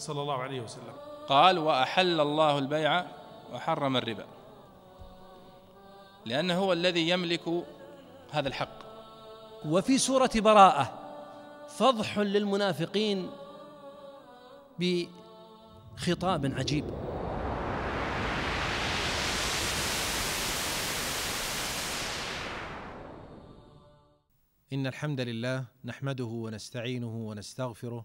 صلى الله عليه وسلم قال وأحل الله البيع وحرم الربا لأنه هو الذي يملك هذا الحق وفي سورة براءة فضح للمنافقين بخطاب عجيب إن الحمد لله نحمده ونستعينه ونستغفره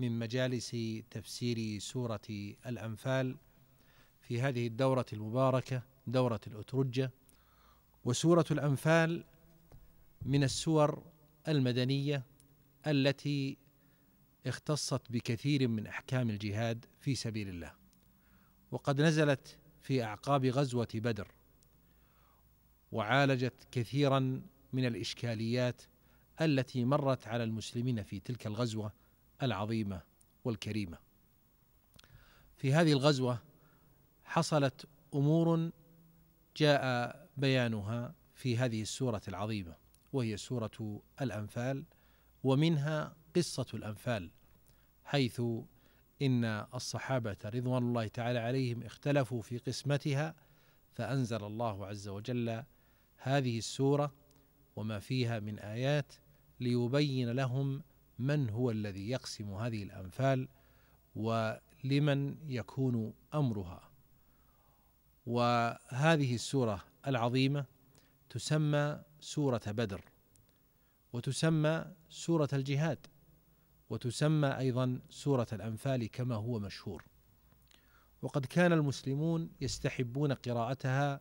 من مجالس تفسير سورة الأنفال في هذه الدورة المباركة دورة الأترجة وسورة الأنفال من السور المدنية التي اختصت بكثير من أحكام الجهاد في سبيل الله وقد نزلت في أعقاب غزوة بدر وعالجت كثيرا من الإشكاليات التي مرت على المسلمين في تلك الغزوة العظيمه والكريمه. في هذه الغزوه حصلت امور جاء بيانها في هذه السوره العظيمه وهي سوره الانفال ومنها قصه الانفال حيث ان الصحابه رضوان الله تعالى عليهم اختلفوا في قسمتها فانزل الله عز وجل هذه السوره وما فيها من ايات ليبين لهم من هو الذي يقسم هذه الأنفال ولمن يكون أمرها وهذه السورة العظيمة تسمى سورة بدر وتسمى سورة الجهاد وتسمى أيضا سورة الأنفال كما هو مشهور وقد كان المسلمون يستحبون قراءتها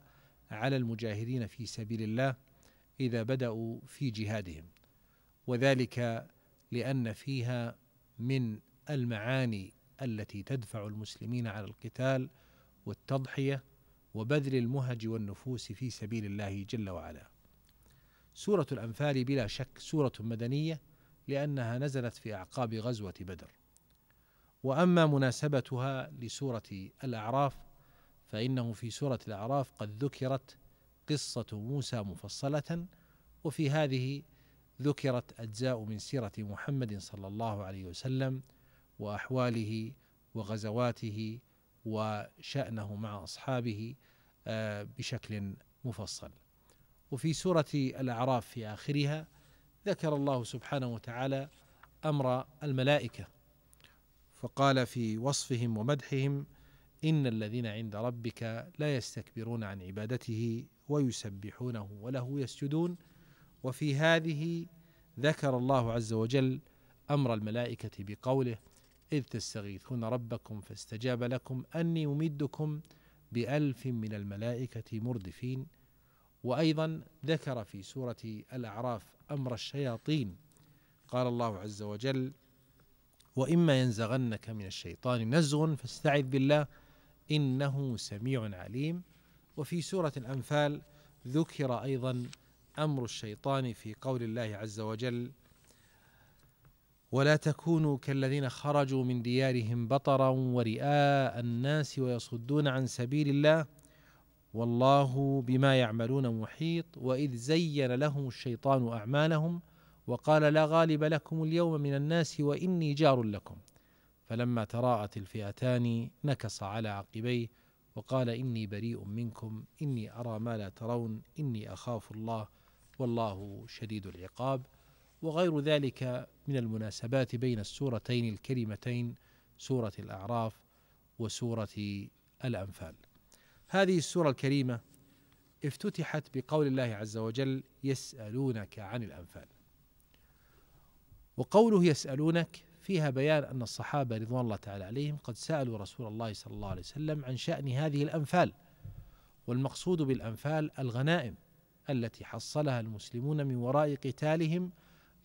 على المجاهدين في سبيل الله إذا بدأوا في جهادهم وذلك لان فيها من المعاني التي تدفع المسلمين على القتال والتضحيه وبذل المهج والنفوس في سبيل الله جل وعلا. سوره الانفال بلا شك سوره مدنيه لانها نزلت في اعقاب غزوه بدر. واما مناسبتها لسوره الاعراف فانه في سوره الاعراف قد ذكرت قصه موسى مفصله وفي هذه ذكرت أجزاء من سيرة محمد صلى الله عليه وسلم وأحواله وغزواته وشأنه مع أصحابه آه، بشكل مفصل. وفي سورة الأعراف في آخرها ذكر الله سبحانه وتعالى أمر الملائكة فقال في وصفهم ومدحهم إن الذين عند ربك لا يستكبرون عن عبادته ويسبحونه وله يسجدون وفي هذه ذكر الله عز وجل امر الملائكه بقوله اذ تستغيثون ربكم فاستجاب لكم اني امدكم بالف من الملائكه مردفين وايضا ذكر في سوره الاعراف امر الشياطين قال الله عز وجل واما ينزغنك من الشيطان نزغ فاستعذ بالله انه سميع عليم وفي سوره الانفال ذكر ايضا امر الشيطان في قول الله عز وجل ولا تكونوا كالذين خرجوا من ديارهم بطرا ورئاء الناس ويصدون عن سبيل الله والله بما يعملون محيط واذ زين لهم الشيطان اعمالهم وقال لا غالب لكم اليوم من الناس واني جار لكم فلما تراءت الفئتان نكص على عقبيه وقال اني بريء منكم اني ارى ما لا ترون اني اخاف الله والله شديد العقاب وغير ذلك من المناسبات بين السورتين الكريمتين سوره الاعراف وسوره الانفال هذه السوره الكريمه افتتحت بقول الله عز وجل يسالونك عن الانفال وقوله يسالونك فيها بيان ان الصحابه رضوان الله تعالى عليهم قد سالوا رسول الله صلى الله عليه وسلم عن شان هذه الانفال والمقصود بالانفال الغنائم التي حصلها المسلمون من وراء قتالهم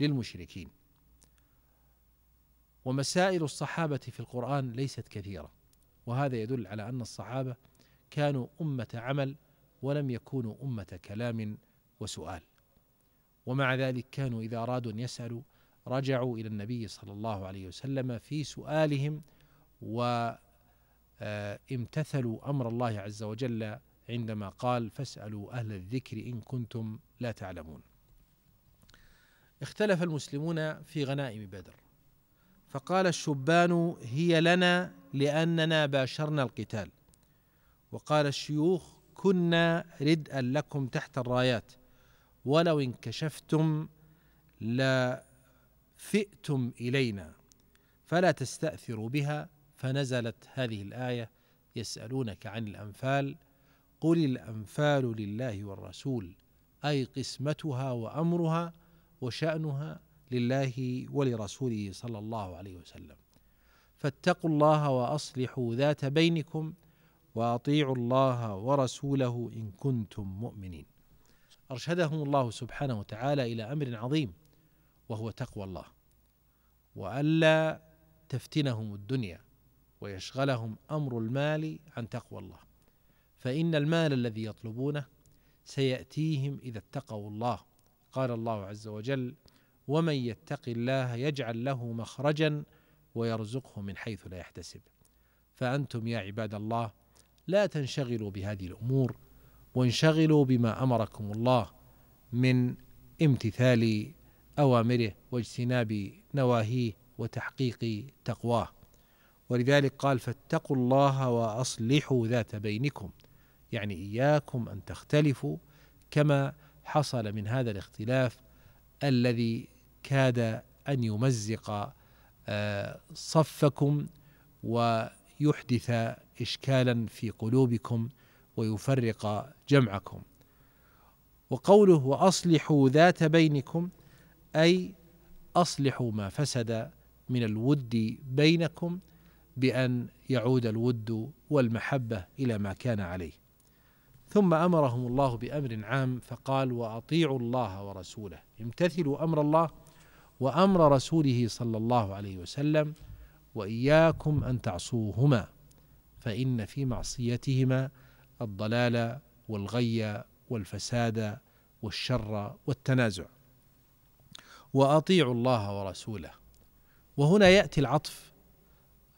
للمشركين ومسائل الصحابه في القران ليست كثيره وهذا يدل على ان الصحابه كانوا امه عمل ولم يكونوا امه كلام وسؤال ومع ذلك كانوا اذا ارادوا ان يسالوا رجعوا الى النبي صلى الله عليه وسلم في سؤالهم وامتثلوا آه، امر الله عز وجل عندما قال فاسألوا أهل الذكر إن كنتم لا تعلمون اختلف المسلمون في غنائم بدر فقال الشبان هي لنا لأننا باشرنا القتال وقال الشيوخ كنا ردءا لكم تحت الرايات ولو انكشفتم لفئتم إلينا فلا تستأثروا بها فنزلت هذه الآية يسألونك عن الأنفال قل الأنفال لله والرسول أي قسمتها وأمرها وشأنها لله ولرسوله صلى الله عليه وسلم فاتقوا الله وأصلحوا ذات بينكم وأطيعوا الله ورسوله إن كنتم مؤمنين أرشدهم الله سبحانه وتعالى إلى أمر عظيم وهو تقوى الله وألا تفتنهم الدنيا ويشغلهم أمر المال عن تقوى الله فإن المال الذي يطلبونه سيأتيهم إذا اتقوا الله قال الله عز وجل ومن يتق الله يجعل له مخرجا ويرزقه من حيث لا يحتسب فأنتم يا عباد الله لا تنشغلوا بهذه الأمور وانشغلوا بما أمركم الله من امتثال أوامره واجتناب نواهيه وتحقيق تقواه ولذلك قال فاتقوا الله واصلحوا ذات بينكم يعني اياكم ان تختلفوا كما حصل من هذا الاختلاف الذي كاد ان يمزق آه، صفكم ويحدث اشكالا في قلوبكم ويفرق جمعكم وقوله واصلحوا ذات بينكم اي اصلحوا ما فسد من الود بينكم بان يعود الود والمحبه الى ما كان عليه ثم امرهم الله بامر عام فقال واطيعوا الله ورسوله امتثلوا امر الله وامر رسوله صلى الله عليه وسلم واياكم ان تعصوهما فان في معصيتهما الضلال والغي والفساد والشر والتنازع واطيعوا الله ورسوله وهنا ياتي العطف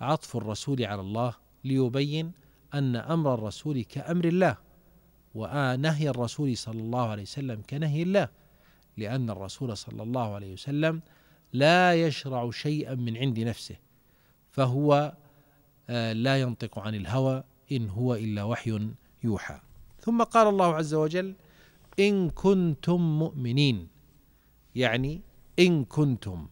عطف الرسول على الله ليبين ان امر الرسول كامر الله ونهي الرسول صلى الله عليه وسلم كنهي الله لأن الرسول صلى الله عليه وسلم لا يشرع شيئا من عند نفسه فهو آه، لا ينطق عن الهوى إن هو إلا وحي يوحى ثم قال الله عز وجل إن كنتم مؤمنين يعني إن كنتم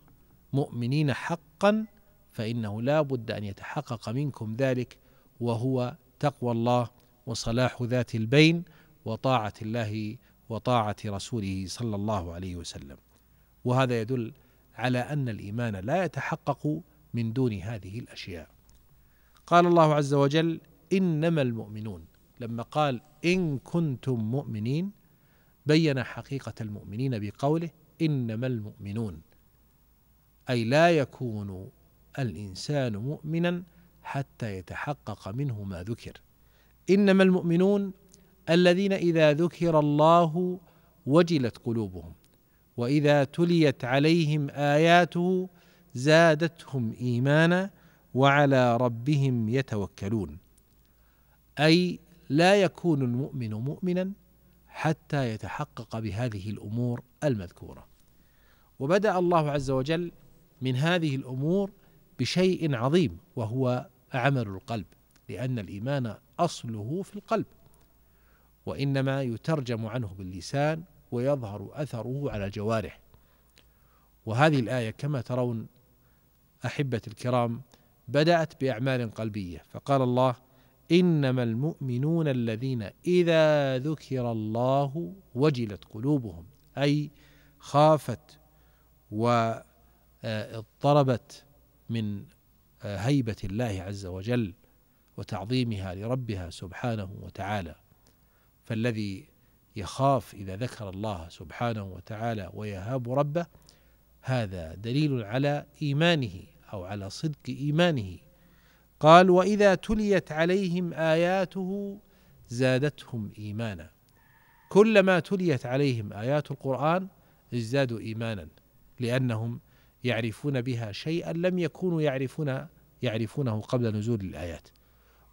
مؤمنين حقا فإنه لا بد أن يتحقق منكم ذلك وهو تقوى الله وصلاح ذات البين وطاعة الله وطاعة رسوله صلى الله عليه وسلم وهذا يدل على أن الإيمان لا يتحقق من دون هذه الأشياء قال الله عز وجل إنما المؤمنون لما قال إن كنتم مؤمنين بين حقيقة المؤمنين بقوله إنما المؤمنون أي لا يكون الإنسان مؤمنا حتى يتحقق منه ما ذكر انما المؤمنون الذين اذا ذكر الله وجلت قلوبهم واذا تليت عليهم اياته زادتهم ايمانا وعلى ربهم يتوكلون اي لا يكون المؤمن مؤمنا حتى يتحقق بهذه الامور المذكوره وبدا الله عز وجل من هذه الامور بشيء عظيم وهو عمل القلب لأن الإيمان أصله في القلب وإنما يترجم عنه باللسان ويظهر أثره على الجوارح وهذه الآية كما ترون أحبة الكرام بدأت بأعمال قلبية فقال الله إنما المؤمنون الذين إذا ذكر الله وجلت قلوبهم أي خافت واضطربت آه، من آه، هيبة الله عز وجل وتعظيمها لربها سبحانه وتعالى فالذي يخاف اذا ذكر الله سبحانه وتعالى ويهاب ربه هذا دليل على ايمانه او على صدق ايمانه قال واذا تليت عليهم اياته زادتهم ايمانا كلما تليت عليهم ايات القران ازدادوا ايمانا لانهم يعرفون بها شيئا لم يكونوا يعرفون يعرفونه قبل نزول الايات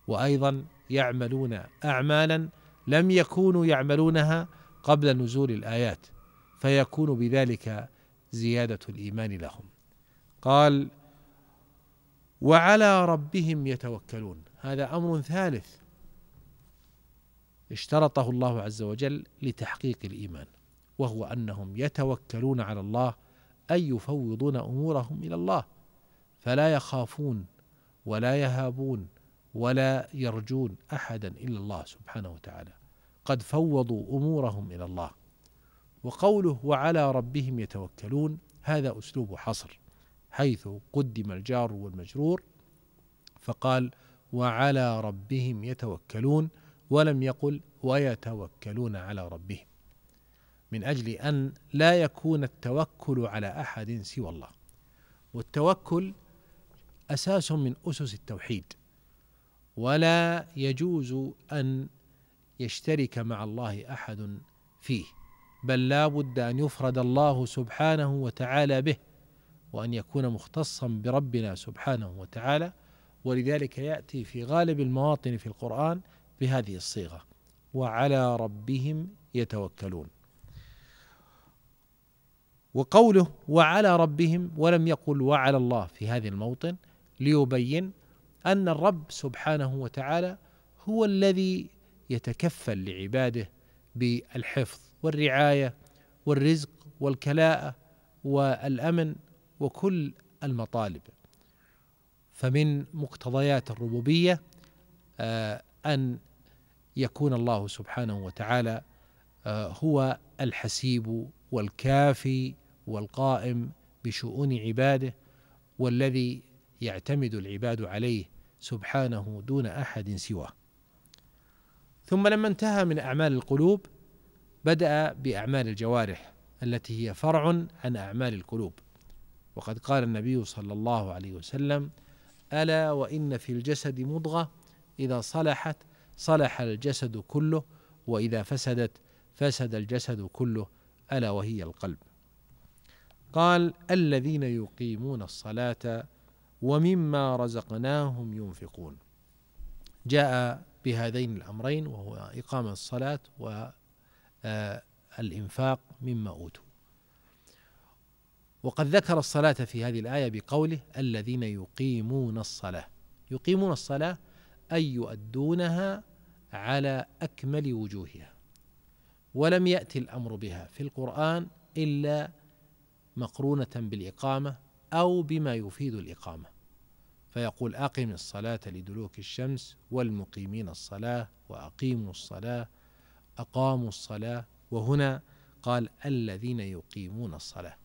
وايضا يعملون اعمالا لم يكونوا يعملونها قبل نزول الايات فيكون بذلك زياده الايمان لهم قال وعلى ربهم يتوكلون هذا امر ثالث اشترطه الله عز وجل لتحقيق الايمان وهو انهم يتوكلون على الله اي يفوضون امورهم الى الله فلا يخافون ولا يهابون ولا يرجون احدا الا الله سبحانه وتعالى قد فوضوا امورهم الى الله وقوله وعلى ربهم يتوكلون هذا اسلوب حصر حيث قدم الجار والمجرور فقال وعلى ربهم يتوكلون ولم يقل ويتوكلون على ربهم من اجل ان لا يكون التوكل على احد سوى الله والتوكل اساس من اسس التوحيد ولا يجوز ان يشترك مع الله احد فيه بل لا بد ان يفرد الله سبحانه وتعالى به وان يكون مختصا بربنا سبحانه وتعالى ولذلك ياتي في غالب المواطن في القران بهذه الصيغه وعلى ربهم يتوكلون وقوله وعلى ربهم ولم يقل وعلى الله في هذا الموطن ليبين أن الرب سبحانه وتعالى هو الذي يتكفل لعباده بالحفظ والرعاية والرزق والكلاءة والأمن وكل المطالب فمن مقتضيات الربوبية آه، أن يكون الله سبحانه وتعالى آه، هو الحسيب والكافي والقائم بشؤون عباده والذي يعتمد العباد عليه سبحانه دون احد سواه ثم لما انتهى من اعمال القلوب بدا باعمال الجوارح التي هي فرع عن اعمال القلوب وقد قال النبي صلى الله عليه وسلم الا وان في الجسد مضغه اذا صلحت صلح الجسد كله واذا فسدت فسد الجسد كله الا وهي القلب قال الذين يقيمون الصلاه ومما رزقناهم ينفقون جاء بهذين الأمرين وهو إقامة الصلاة والإنفاق آه، مما أوتوا وقد ذكر الصلاة في هذه الآية بقوله الذين يقيمون الصلاة يقيمون الصلاة أي يؤدونها على أكمل وجوهها ولم يأتي الأمر بها في القرآن إلا مقرونة بالإقامة أو بما يفيد الإقامة فيقول أقم الصلاة لدلوك الشمس والمقيمين الصلاة وأقيموا الصلاة أقاموا الصلاة وهنا قال الذين يقيمون الصلاة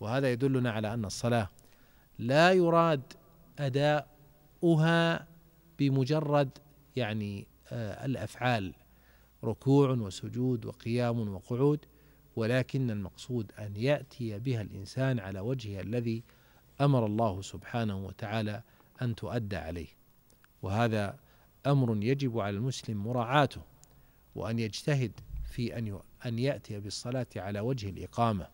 وهذا يدلنا على أن الصلاة لا يراد أداؤها بمجرد يعني آه، الأفعال ركوع وسجود وقيام وقعود ولكن المقصود أن يأتي بها الإنسان على وجهها الذي أمر الله سبحانه وتعالى أن تؤدى عليه وهذا أمر يجب على المسلم مراعاته وأن يجتهد في أن أن يأتي بالصلاة على وجه الإقامة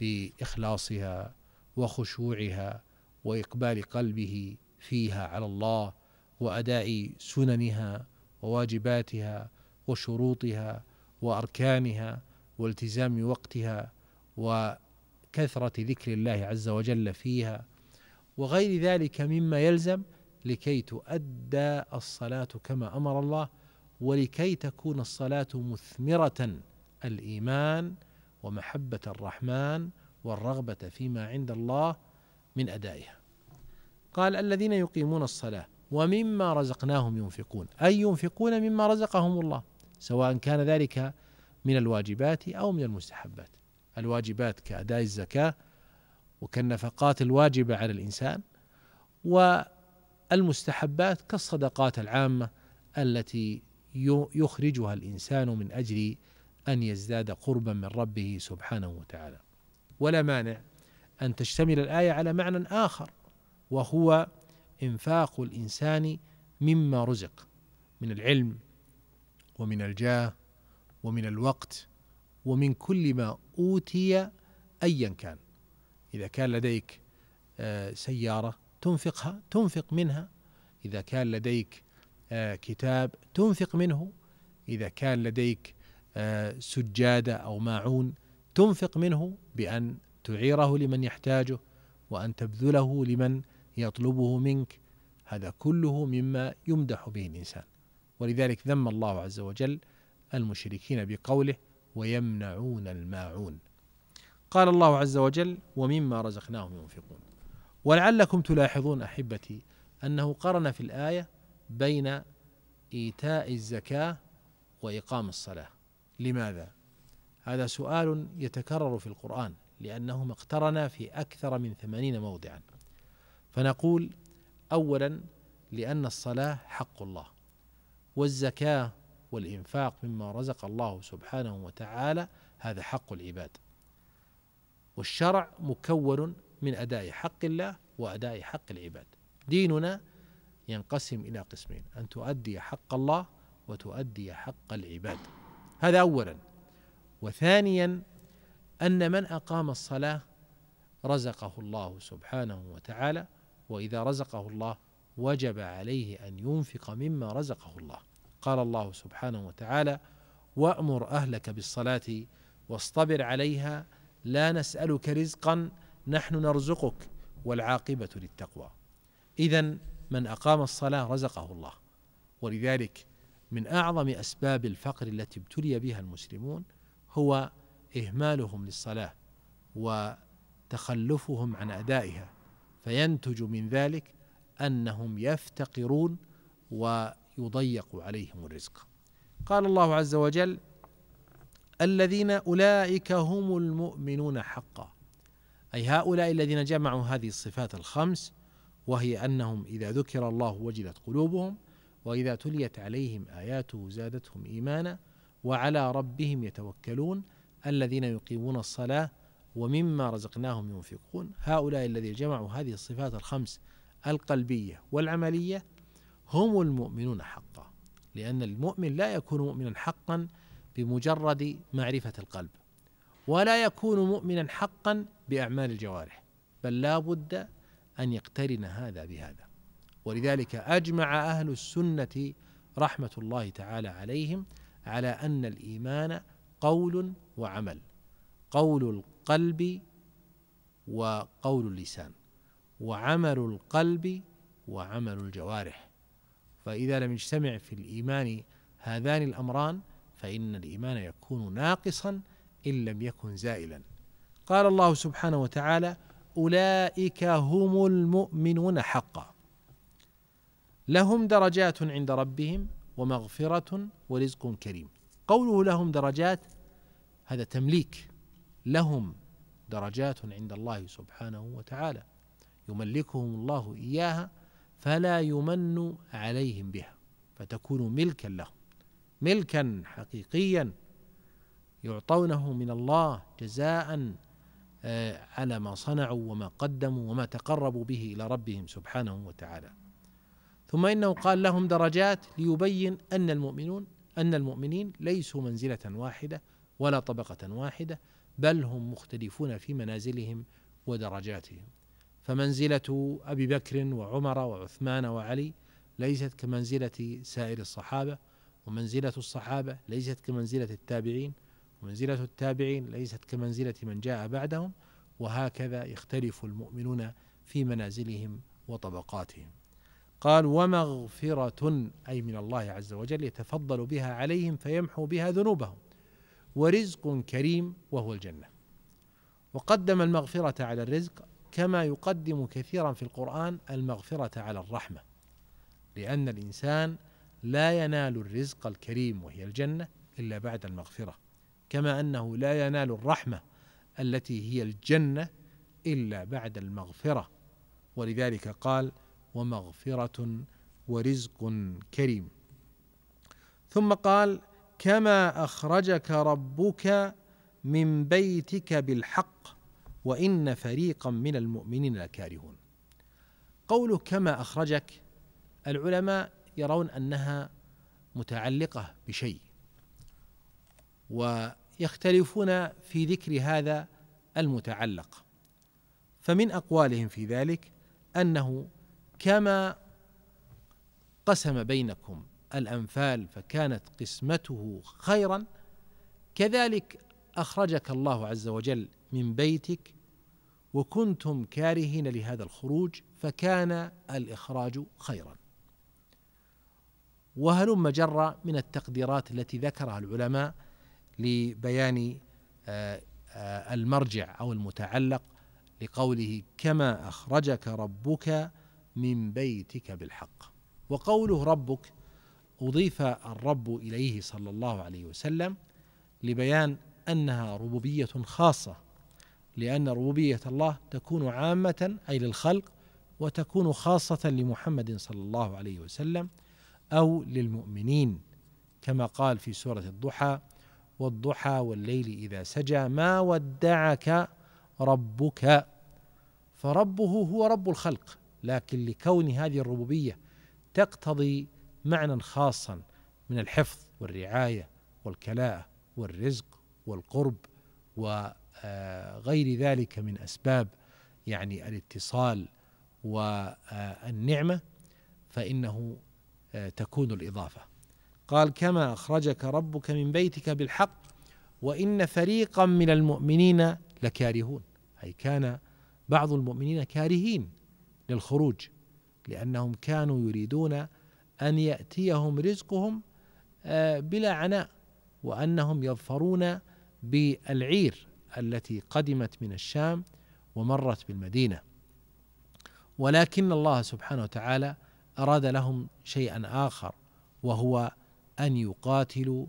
بإخلاصها وخشوعها وإقبال قلبه فيها على الله وأداء سننها وواجباتها وشروطها وأركانها والتزام وقتها وكثرة ذكر الله عز وجل فيها وغير ذلك مما يلزم لكي تؤدى الصلاة كما أمر الله ولكي تكون الصلاة مثمرة الإيمان ومحبة الرحمن والرغبة فيما عند الله من أدائها. قال الذين يقيمون الصلاة ومما رزقناهم ينفقون، أي ينفقون مما رزقهم الله، سواء كان ذلك من الواجبات أو من المستحبات الواجبات كأداء الزكاة وكالنفقات الواجبة على الإنسان والمستحبات كالصدقات العامة التي يخرجها الإنسان من أجل أن يزداد قربا من ربه سبحانه وتعالى ولا مانع أن تشتمل الآية على معنى آخر وهو إنفاق الإنسان مما رزق من العلم ومن الجاه ومن الوقت ومن كل ما أوتي أيا كان إذا كان لديك آه، سيارة تنفقها تنفق منها إذا كان لديك آه، كتاب تنفق منه إذا كان لديك آه، سجادة أو ماعون تنفق منه بأن تعيره لمن يحتاجه وأن تبذله لمن يطلبه منك هذا كله مما يمدح به الإنسان ولذلك ذم الله عز وجل المشركين بقوله ويمنعون الماعون قال الله عز وجل ومما رزقناهم ينفقون ولعلكم تلاحظون احبتي انه قرن في الايه بين ايتاء الزكاه واقام الصلاه لماذا هذا سؤال يتكرر في القران لانهما اقترنا في اكثر من ثمانين موضعا فنقول اولا لان الصلاه حق الله والزكاه والإنفاق مما رزق الله سبحانه وتعالى هذا حق العباد والشرع مكون من أداء حق الله وأداء حق العباد ديننا ينقسم إلى قسمين أن تؤدي حق الله وتؤدي حق العباد هذا أولا وثانيا أن من أقام الصلاة رزقه الله سبحانه وتعالى وإذا رزقه الله وجب عليه أن ينفق مما رزقه الله قال الله سبحانه وتعالى وامر اهلك بالصلاه واصطبر عليها لا نسالك رزقا نحن نرزقك والعاقبه للتقوى اذا من اقام الصلاه رزقه الله ولذلك من اعظم اسباب الفقر التي ابتلي بها المسلمون هو اهمالهم للصلاه وتخلفهم عن ادائها فينتج من ذلك انهم يفتقرون و يضيق عليهم الرزق قال الله عز وجل الذين اولئك هم المؤمنون حقا اي هؤلاء الذين جمعوا هذه الصفات الخمس وهي انهم اذا ذكر الله وجلت قلوبهم واذا تليت عليهم اياته زادتهم ايمانا وعلى ربهم يتوكلون الذين يقيمون الصلاه ومما رزقناهم ينفقون هؤلاء الذين جمعوا هذه الصفات الخمس القلبيه والعمليه هم المؤمنون حقا لأن المؤمن لا يكون مؤمنا حقا بمجرد معرفة القلب ولا يكون مؤمنا حقا بأعمال الجوارح بل لا بد أن يقترن هذا بهذا ولذلك أجمع أهل السنة رحمة الله تعالى عليهم على أن الإيمان قول وعمل قول القلب وقول اللسان وعمل القلب وعمل الجوارح فإذا لم يجتمع في الإيمان هذان الأمران فإن الإيمان يكون ناقصا إن لم يكن زائلا قال الله سبحانه وتعالى أولئك هم المؤمنون حقا لهم درجات عند ربهم ومغفرة ورزق كريم قوله لهم درجات هذا تمليك لهم درجات عند الله سبحانه وتعالى يملكهم الله إياها فلا يمن عليهم بها فتكون ملكا لهم ملكا حقيقيا يعطونه من الله جزاء آه، على ما صنعوا وما قدموا وما تقربوا به الى ربهم سبحانه وتعالى ثم انه قال لهم درجات ليبين ان المؤمنون ان المؤمنين ليسوا منزله واحده ولا طبقه واحده بل هم مختلفون في منازلهم ودرجاتهم فمنزلة أبي بكر وعمر وعثمان وعلي ليست كمنزلة سائر الصحابة ومنزلة الصحابة ليست كمنزلة التابعين ومنزلة التابعين ليست كمنزلة من جاء بعدهم وهكذا يختلف المؤمنون في منازلهم وطبقاتهم قال ومغفرة أي من الله عز وجل يتفضل بها عليهم فيمحو بها ذنوبهم ورزق كريم وهو الجنة وقدم المغفرة على الرزق كما يقدم كثيرا في القرآن المغفرة على الرحمة لأن الإنسان لا ينال الرزق الكريم وهي الجنة إلا بعد المغفرة كما أنه لا ينال الرحمة التي هي الجنة إلا بعد المغفرة ولذلك قال ومغفرة ورزق كريم ثم قال كما أخرجك ربك من بيتك بالحق وإن فريقا من المؤمنين لكارهون قوله كما أخرجك العلماء يرون أنها متعلقة بشيء ويختلفون في ذكر هذا المتعلق فمن أقوالهم في ذلك أنه كما قسم بينكم الأنفال فكانت قسمته خيرا كذلك أخرجك الله عز وجل من بيتك وكنتم كارهين لهذا الخروج فكان الاخراج خيرا وهلم جرى من التقديرات التي ذكرها العلماء لبيان آه، آه، المرجع او المتعلق لقوله كما اخرجك ربك من بيتك بالحق وقوله ربك اضيف الرب اليه صلى الله عليه وسلم لبيان انها ربوبيه خاصه لأن ربوبية الله تكون عامة أي للخلق وتكون خاصة لمحمد صلى الله عليه وسلم أو للمؤمنين كما قال في سورة الضحى والضحى والليل إذا سجى ما ودعك ربك فربه هو رب الخلق لكن لكون هذه الربوبية تقتضي معنى خاصا من الحفظ والرعاية والكلاء والرزق والقرب و غير ذلك من اسباب يعني الاتصال والنعمه فانه آه، تكون الاضافه قال كما اخرجك ربك من بيتك بالحق وان فريقا من المؤمنين لكارهون اي كان بعض المؤمنين كارهين للخروج لانهم كانوا يريدون ان ياتيهم رزقهم آه، بلا عناء وانهم يظفرون بالعير التي قدمت من الشام ومرت بالمدينه ولكن الله سبحانه وتعالى اراد لهم شيئا اخر وهو ان يقاتلوا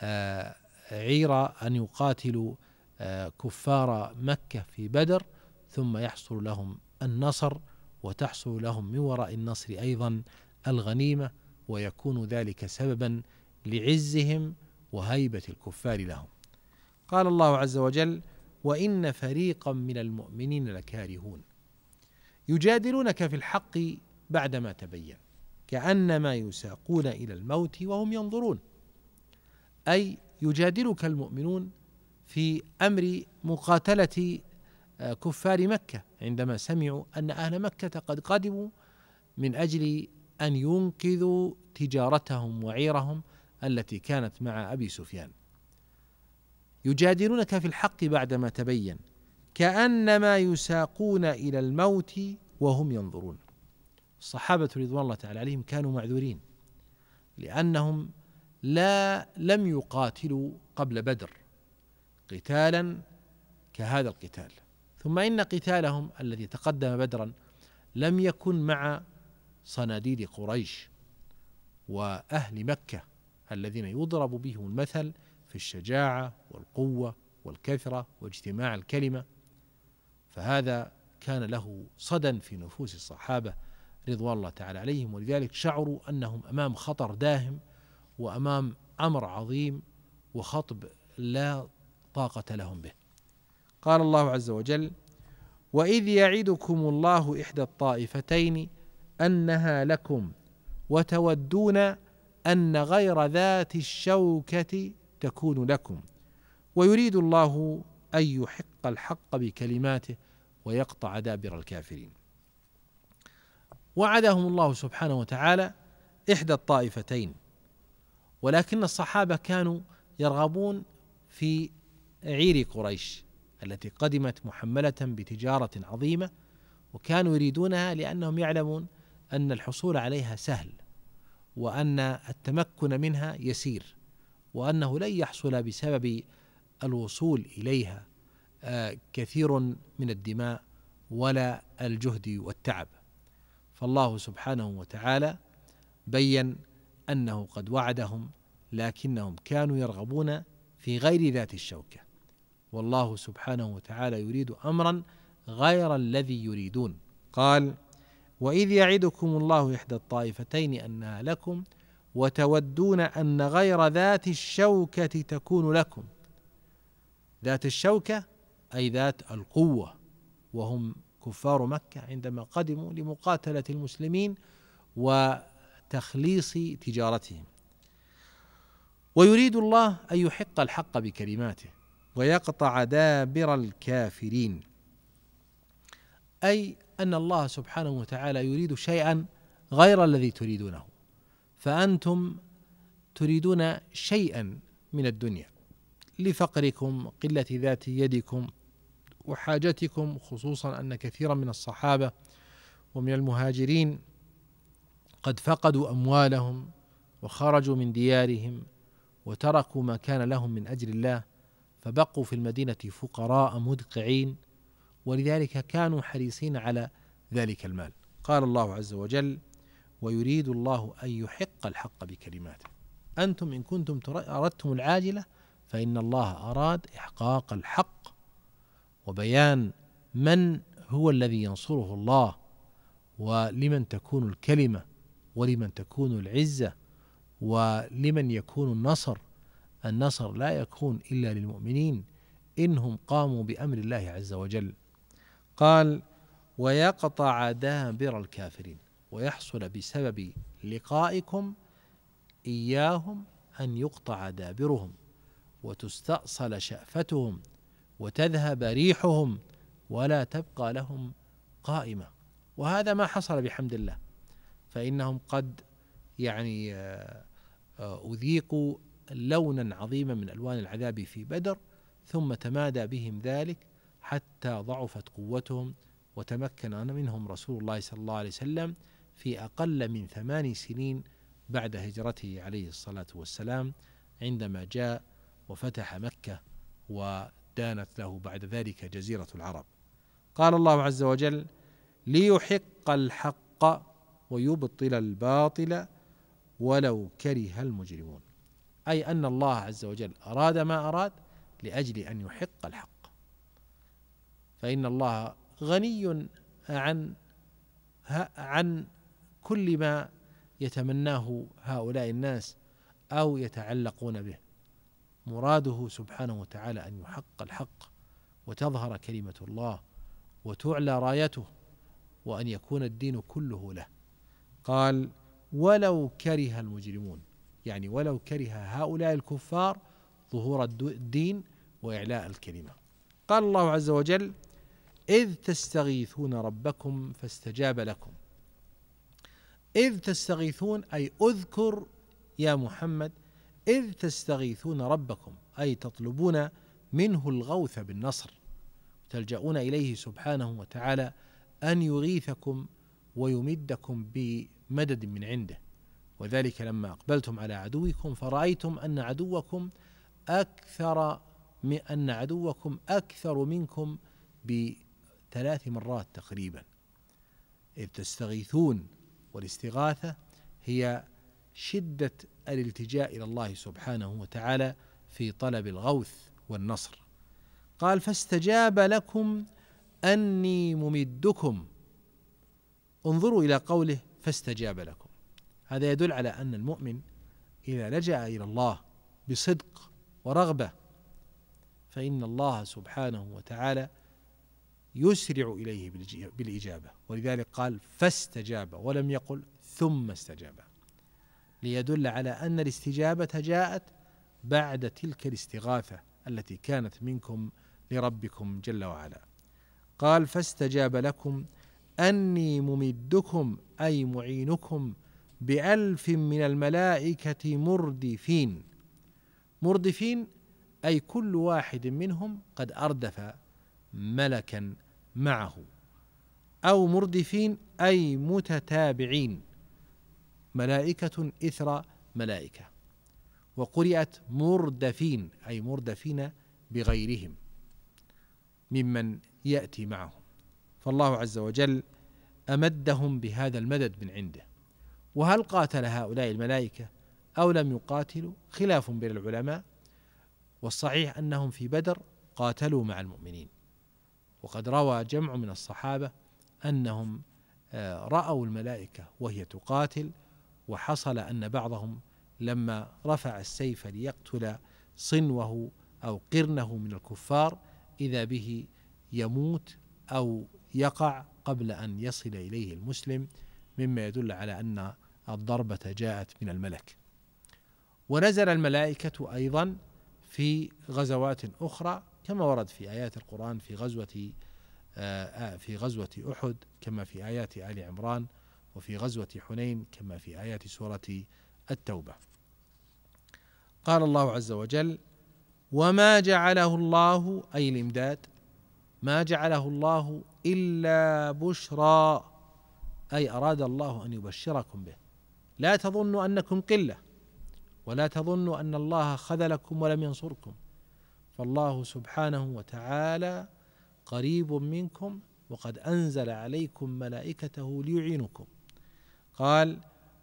آه، عيرا ان يقاتلوا آه، كفار مكه في بدر ثم يحصل لهم النصر وتحصل لهم من وراء النصر ايضا الغنيمه ويكون ذلك سببا لعزهم وهيبه الكفار لهم قال الله عز وجل وان فريقا من المؤمنين لكارهون يجادلونك في الحق بعدما تبين كانما يساقون الى الموت وهم ينظرون اي يجادلك المؤمنون في امر مقاتله آه، كفار مكه عندما سمعوا ان اهل مكه قد قدموا من اجل ان ينقذوا تجارتهم وعيرهم التي كانت مع ابي سفيان يجادلونك في الحق بعدما تبين كانما يساقون الى الموت وهم ينظرون الصحابه رضوان الله تعالى عليهم كانوا معذورين لانهم لا لم يقاتلوا قبل بدر قتالا كهذا القتال ثم ان قتالهم الذي تقدم بدرا لم يكن مع صناديد قريش واهل مكه الذين يضرب بهم المثل في الشجاعه والقوه والكثره واجتماع الكلمه فهذا كان له صدى في نفوس الصحابه رضوان الله تعالى عليهم ولذلك شعروا انهم امام خطر داهم وامام امر عظيم وخطب لا طاقه لهم به. قال الله عز وجل: واذ يعدكم الله احدى الطائفتين انها لكم وتودون ان غير ذات الشوكه تكون لكم ويريد الله ان يحق الحق بكلماته ويقطع دابر الكافرين وعدهم الله سبحانه وتعالى احدى الطائفتين ولكن الصحابه كانوا يرغبون في عير قريش التي قدمت محمله بتجاره عظيمه وكانوا يريدونها لانهم يعلمون ان الحصول عليها سهل وان التمكن منها يسير وأنه لن يحصل بسبب الوصول إليها آه، كثير من الدماء ولا الجهد والتعب فالله سبحانه وتعالى بين أنه قد وعدهم لكنهم كانوا يرغبون في غير ذات الشوكة والله سبحانه وتعالى يريد أمرا غير الذي يريدون قال وإذ يعدكم الله إحدى الطائفتين أنها لكم وتودون ان غير ذات الشوكه تكون لكم ذات الشوكه اي ذات القوه وهم كفار مكه عندما قدموا لمقاتله المسلمين وتخليص تجارتهم ويريد الله ان يحق الحق بكلماته ويقطع دابر الكافرين اي ان الله سبحانه وتعالى يريد شيئا غير الذي تريدونه فأنتم تريدون شيئا من الدنيا لفقركم قلة ذات يدكم وحاجتكم خصوصا أن كثيرا من الصحابة ومن المهاجرين قد فقدوا أموالهم وخرجوا من ديارهم وتركوا ما كان لهم من أجل الله فبقوا في المدينة فقراء مدقعين ولذلك كانوا حريصين على ذلك المال قال الله عز وجل ويريد الله أن يحق الحق بكلماته أنتم إن كنتم أردتم العاجلة فإن الله أراد إحقاق الحق وبيان من هو الذي ينصره الله ولمن تكون الكلمة ولمن تكون العزة ولمن يكون النصر النصر لا يكون إلا للمؤمنين إنهم قاموا بأمر الله عز وجل قال ويقطع دابر الكافرين ويحصل بسبب لقائكم إياهم أن يقطع دابرهم وتستأصل شأفتهم وتذهب ريحهم ولا تبقى لهم قائمة وهذا ما حصل بحمد الله فإنهم قد يعني آه، أذيقوا لونا عظيما من ألوان العذاب في بدر ثم تمادى بهم ذلك حتى ضعفت قوتهم وتمكن منهم رسول الله صلى الله عليه وسلم في أقل من ثمان سنين بعد هجرته عليه الصلاة والسلام عندما جاء وفتح مكة ودانت له بعد ذلك جزيرة العرب قال الله عز وجل ليحق الحق ويبطل الباطل ولو كره المجرمون أي أن الله عز وجل أراد ما أراد لأجل أن يحق الحق فإن الله غني عن عن كل ما يتمناه هؤلاء الناس او يتعلقون به مراده سبحانه وتعالى ان يحق الحق وتظهر كلمه الله وتعلى رايته وان يكون الدين كله له قال ولو كره المجرمون يعني ولو كره هؤلاء الكفار ظهور الدين واعلاء الكلمه قال الله عز وجل اذ تستغيثون ربكم فاستجاب لكم إذ تستغيثون أي أذكر يا محمد إذ تستغيثون ربكم أي تطلبون منه الغوث بالنصر تلجؤون إليه سبحانه وتعالى أن يغيثكم ويمدكم بمدد من عنده وذلك لما أقبلتم على عدوكم فرأيتم أن عدوكم أكثر من أن عدوكم أكثر منكم بثلاث مرات تقريبا إذ تستغيثون والاستغاثة هي شدة الالتجاء إلى الله سبحانه وتعالى في طلب الغوث والنصر قال فاستجاب لكم أني ممدكم انظروا إلى قوله فاستجاب لكم هذا يدل على أن المؤمن إذا لجأ إلى الله بصدق ورغبة فإن الله سبحانه وتعالى يسرع إليه بالإجابة ولذلك قال فاستجاب ولم يقل ثم استجاب ليدل على أن الاستجابة جاءت بعد تلك الاستغاثة التي كانت منكم لربكم جل وعلا قال فاستجاب لكم أني ممدكم أي معينكم بألف من الملائكة مردفين مردفين أي كل واحد منهم قد أردف ملكا معه أو مردفين أي متتابعين ملائكة إثر ملائكة وقرئت مردفين أي مردفين بغيرهم ممن يأتي معهم فالله عز وجل أمدهم بهذا المدد من عنده وهل قاتل هؤلاء الملائكة أو لم يقاتلوا خلاف بين العلماء والصحيح أنهم في بدر قاتلوا مع المؤمنين وقد روى جمع من الصحابة أنهم آه، رأوا الملائكة وهي تقاتل وحصل أن بعضهم لما رفع السيف ليقتل صنوه أو قرنه من الكفار إذا به يموت أو يقع قبل أن يصل إليه المسلم مما يدل على أن الضربة جاءت من الملك ونزل الملائكة أيضا في غزوات أخرى كما ورد في آيات القرآن في غزوة آه، آه، في غزوة أحد كما في آيات آل عمران وفي غزوة حنين كما في آيات سورة التوبة. قال الله عز وجل: وما جعله الله أي الإمداد ما جعله الله إلا بشرى أي أراد الله أن يبشركم به. لا تظنوا أنكم قلة ولا تظنوا أن الله خذلكم ولم ينصركم فالله سبحانه وتعالى قريب منكم وقد انزل عليكم ملائكته ليعينكم قال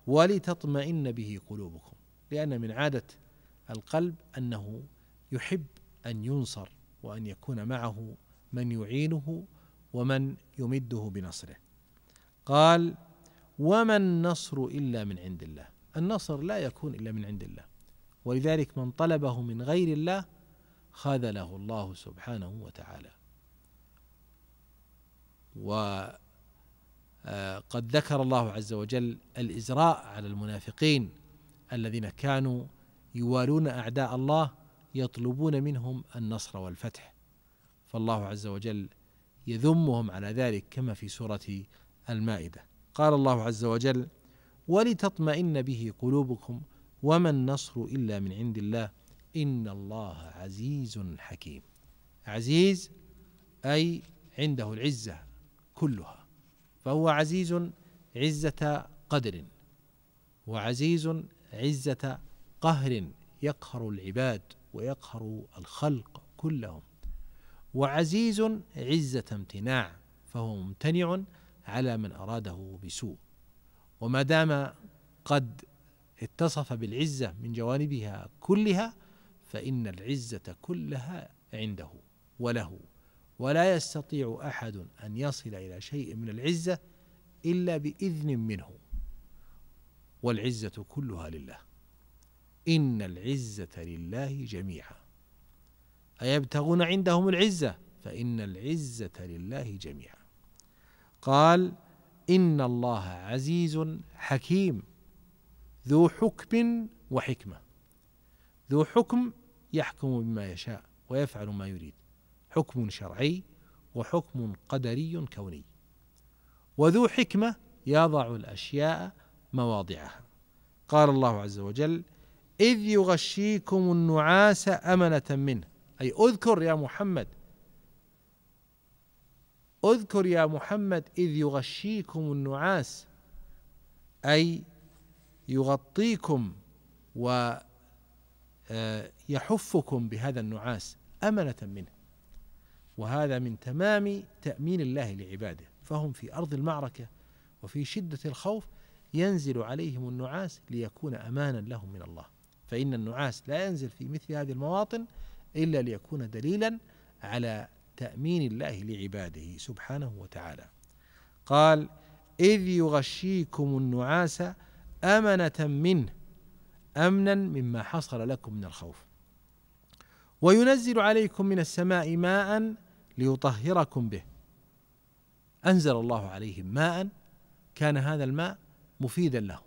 ولتطمئن به قلوبكم لان من عاده القلب انه يحب ان ينصر وان يكون معه من يعينه ومن يمده بنصره قال وما النصر الا من عند الله النصر لا يكون الا من عند الله ولذلك من طلبه من غير الله خذله الله سبحانه وتعالى وقد آه، ذكر الله عز وجل الإزراء على المنافقين الذين كانوا يوالون أعداء الله يطلبون منهم النصر والفتح فالله عز وجل يذمهم على ذلك كما في سورة المائدة قال الله عز وجل ولتطمئن به قلوبكم وما النصر إلا من عند الله إن الله عزيز حكيم عزيز أي عنده العزة كلها فهو عزيز عزة قدر وعزيز عزة قهر يقهر العباد ويقهر الخلق كلهم وعزيز عزة امتناع فهو ممتنع على من أراده بسوء وما دام قد اتصف بالعزة من جوانبها كلها فإن العزة كلها عنده وله ولا يستطيع أحد أن يصل إلى شيء من العزة إلا بإذن منه والعزة كلها لله إن العزة لله جميعا أيبتغون عندهم العزة فإن العزة لله جميعا قال إن الله عزيز حكيم ذو حكم وحكمة ذو حكم يحكم بما يشاء ويفعل ما يريد حكم شرعي وحكم قدري كوني وذو حكمه يضع الاشياء مواضعها قال الله عز وجل اذ يغشيكم النعاس امنه منه اي اذكر يا محمد اذكر يا محمد اذ يغشيكم النعاس اي يغطيكم و آه، يحفكم بهذا النعاس امنه منه وهذا من تمام تامين الله لعباده فهم في ارض المعركه وفي شده الخوف ينزل عليهم النعاس ليكون امانا لهم من الله فان النعاس لا ينزل في مثل هذه المواطن الا ليكون دليلا على تامين الله لعباده سبحانه وتعالى قال اذ يغشيكم النعاس امنه منه امنا مما حصل لكم من الخوف وينزل عليكم من السماء ماء ليطهركم به انزل الله عليهم ماء كان هذا الماء مفيدا لهم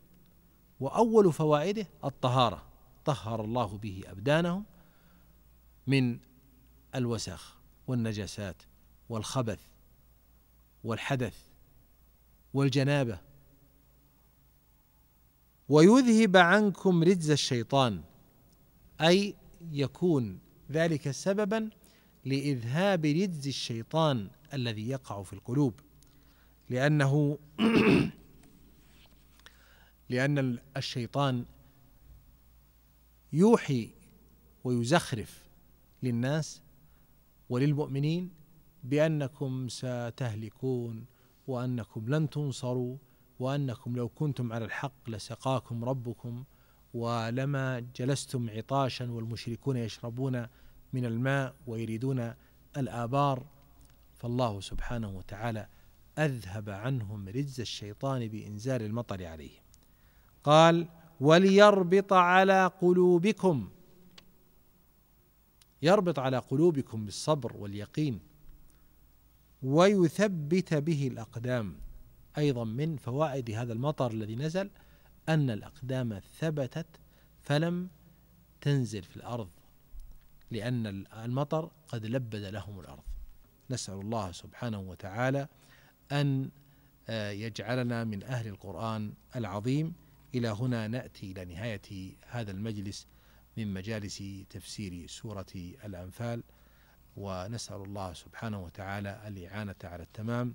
واول فوائده الطهاره طهر الله به ابدانهم من الوسخ والنجاسات والخبث والحدث والجنابه ويذهب عنكم رجز الشيطان اي يكون ذلك سببا لاذهاب رجز الشيطان الذي يقع في القلوب لانه لان الشيطان يوحي ويزخرف للناس وللمؤمنين بانكم ستهلكون وانكم لن تنصروا وأنكم لو كنتم على الحق لسقاكم ربكم ولما جلستم عطاشا والمشركون يشربون من الماء ويريدون الآبار فالله سبحانه وتعالى أذهب عنهم رجز الشيطان بإنزال المطر عليهم قال وليربط على قلوبكم يربط على قلوبكم بالصبر واليقين ويثبت به الأقدام أيضا من فوائد هذا المطر الذي نزل أن الأقدام ثبتت فلم تنزل في الأرض لأن المطر قد لبد لهم الأرض نسأل الله سبحانه وتعالى أن آه، يجعلنا من أهل القرآن العظيم إلى هنا نأتي إلى نهاية هذا المجلس من مجالس تفسير سورة الأنفال ونسأل الله سبحانه وتعالى الإعانة على التمام